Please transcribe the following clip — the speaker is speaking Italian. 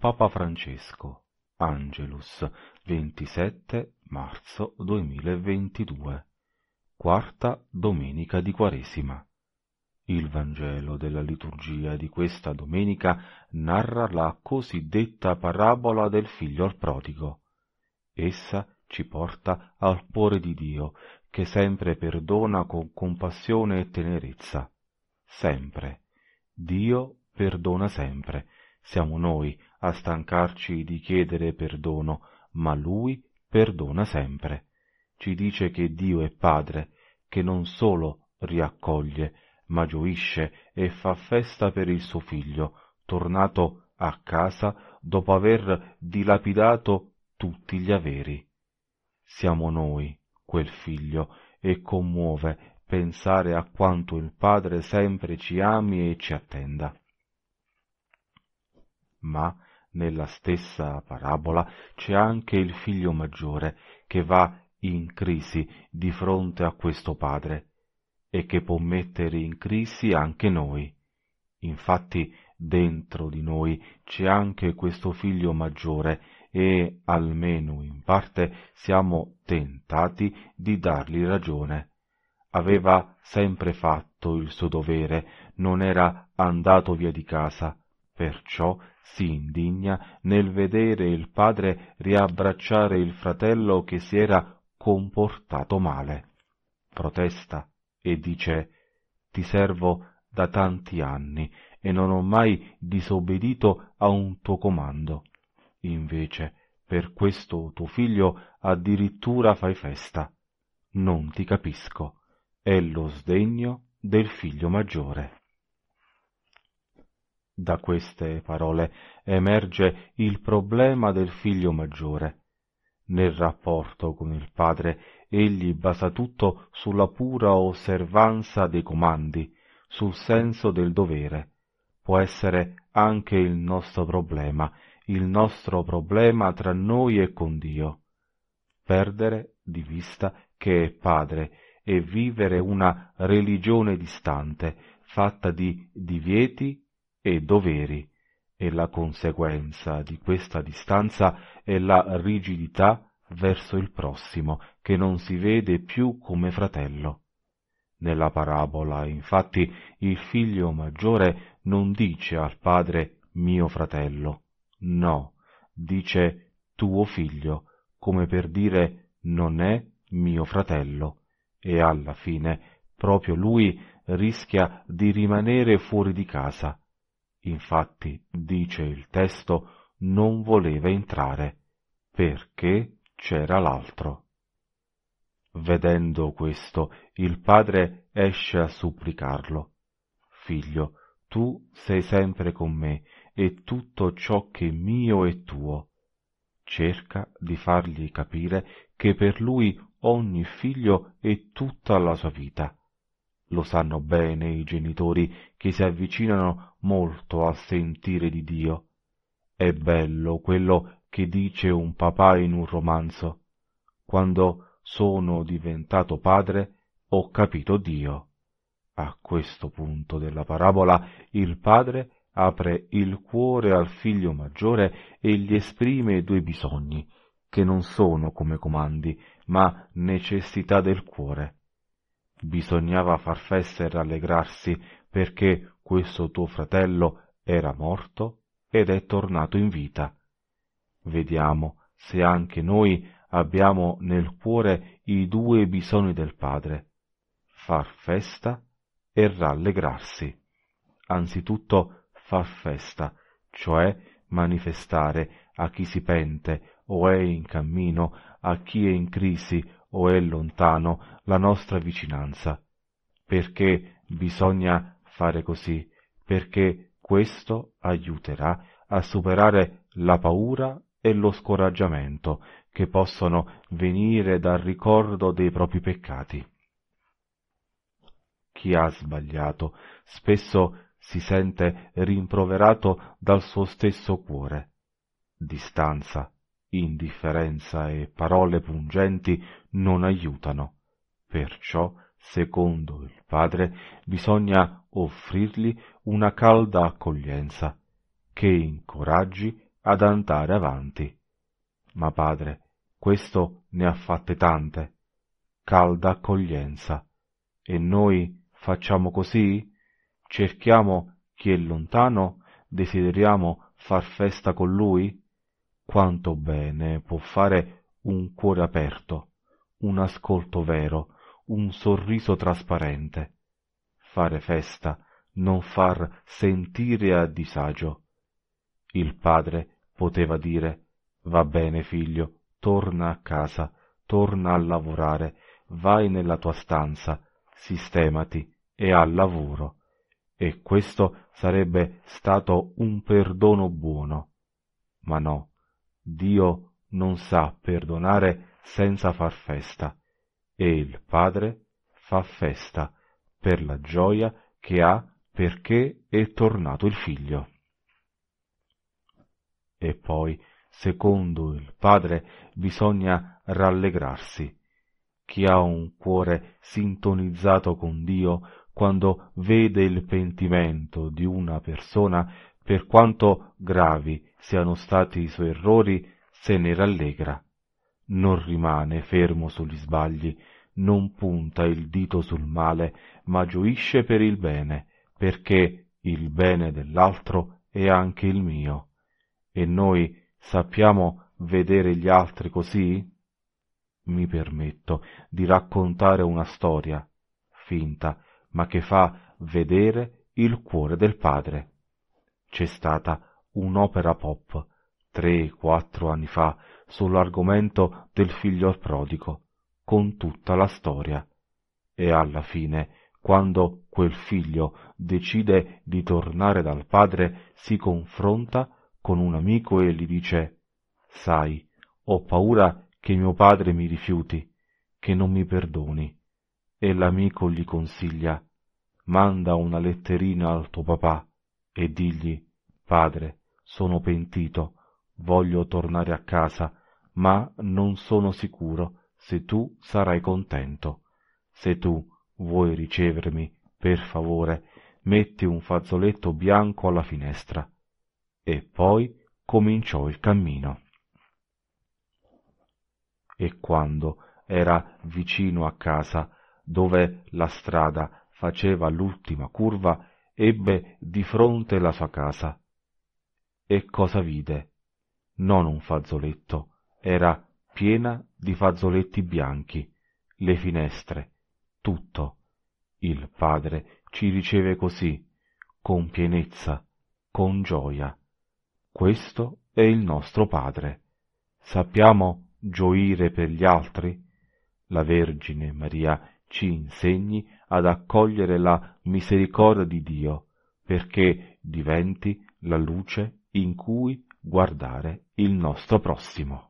Papa Francesco, Angelus, 27 marzo 2022, quarta domenica di Quaresima. Il Vangelo della liturgia di questa domenica narra la cosiddetta parabola del figlio al prodigo. Essa ci porta al cuore di Dio, che sempre perdona con compassione e tenerezza. Sempre. Dio perdona sempre. Siamo noi a stancarci di chiedere perdono, ma Lui perdona sempre. Ci dice che Dio è Padre, che non solo riaccoglie, ma gioisce e fa festa per il suo figlio, tornato a casa dopo aver dilapidato tutti gli averi. Siamo noi, quel figlio, e commuove pensare a quanto il Padre sempre ci ami e ci attenda. Ma nella stessa parabola c'è anche il figlio maggiore che va in crisi di fronte a questo padre e che può mettere in crisi anche noi. Infatti dentro di noi c'è anche questo figlio maggiore e almeno in parte siamo tentati di dargli ragione. Aveva sempre fatto il suo dovere, non era andato via di casa, Perciò si indigna nel vedere il padre riabbracciare il fratello che si era comportato male. Protesta e dice Ti servo da tanti anni e non ho mai disobbedito a un tuo comando. Invece, per questo tuo figlio addirittura fai festa. Non ti capisco. È lo sdegno del figlio maggiore. Da queste parole emerge il problema del figlio maggiore. Nel rapporto con il padre egli basa tutto sulla pura osservanza dei comandi, sul senso del dovere. Può essere anche il nostro problema, il nostro problema tra noi e con Dio. Perdere di vista che è padre e vivere una religione distante, fatta di divieti e doveri, e la conseguenza di questa distanza è la rigidità verso il prossimo, che non si vede più come fratello. Nella parabola, infatti, il figlio maggiore non dice al padre mio fratello, no, dice tuo figlio, come per dire non è mio fratello, e alla fine proprio lui rischia di rimanere fuori di casa, Infatti, dice il testo, non voleva entrare, perché c'era l'altro. Vedendo questo, il padre esce a supplicarlo. Figlio, tu sei sempre con me e tutto ciò che è mio è tuo. Cerca di fargli capire che per lui ogni figlio è tutta la sua vita lo sanno bene i genitori che si avvicinano molto al sentire di Dio. È bello quello che dice un papà in un romanzo. Quando sono diventato padre ho capito Dio. A questo punto della parabola il padre apre il cuore al figlio maggiore e gli esprime due bisogni, che non sono come comandi, ma necessità del cuore bisognava far festa e rallegrarsi perché questo tuo fratello era morto ed è tornato in vita. Vediamo se anche noi abbiamo nel cuore i due bisogni del Padre, far festa e rallegrarsi. Anzitutto far festa, cioè manifestare a chi si pente o è in cammino, a chi è in crisi o è lontano la nostra vicinanza, perché bisogna fare così, perché questo aiuterà a superare la paura e lo scoraggiamento che possono venire dal ricordo dei propri peccati. Chi ha sbagliato spesso si sente rimproverato dal suo stesso cuore. Distanza, indifferenza e parole pungenti non aiutano. Perciò, secondo il Padre, bisogna offrirgli una calda accoglienza, che incoraggi ad andare avanti. Ma Padre, questo ne ha fatte tante, calda accoglienza. E noi facciamo così? Cerchiamo chi è lontano? Desideriamo far festa con lui? quanto bene può fare un cuore aperto, un ascolto vero, un sorriso trasparente. Fare festa, non far sentire a disagio. Il padre poteva dire Va bene, figlio, torna a casa, torna a lavorare, vai nella tua stanza, sistemati e al lavoro. E questo sarebbe stato un perdono buono. Ma no, Dio non sa perdonare senza far festa, e il Padre fa festa per la gioia che ha perché è tornato il figlio. E poi, secondo il Padre, bisogna rallegrarsi. Chi ha un cuore sintonizzato con Dio quando vede il pentimento di una persona, per quanto gravi siano stati i suoi errori, se ne rallegra. Non rimane fermo sugli sbagli, non punta il dito sul male, ma gioisce per il bene, perché il bene dell'altro è anche il mio. E noi sappiamo vedere gli altri così? Mi permetto di raccontare una storia, finta, ma che fa vedere il cuore del padre. C'è stata un'opera pop, tre, quattro anni fa, sull'argomento del figlio prodigo, con tutta la storia. E alla fine, quando quel figlio decide di tornare dal padre, si confronta con un amico e gli dice Sai, ho paura che mio padre mi rifiuti, che non mi perdoni. E l'amico gli consiglia Manda una letterina al tuo papà e digli Padre, sono pentito, voglio tornare a casa, ma non sono sicuro se tu sarai contento. Se tu vuoi ricevermi, per favore, metti un fazzoletto bianco alla finestra. E poi cominciò il cammino. E quando era vicino a casa, dove la strada faceva l'ultima curva, ebbe di fronte la sua casa e cosa vide? Non un fazzoletto, era piena di fazzoletti bianchi, le finestre, tutto. Il Padre ci riceve così, con pienezza, con gioia. Questo è il nostro Padre. Sappiamo gioire per gli altri? La Vergine Maria ci insegni ad accogliere la misericordia di Dio, perché diventi la luce in cui guardare il nostro prossimo.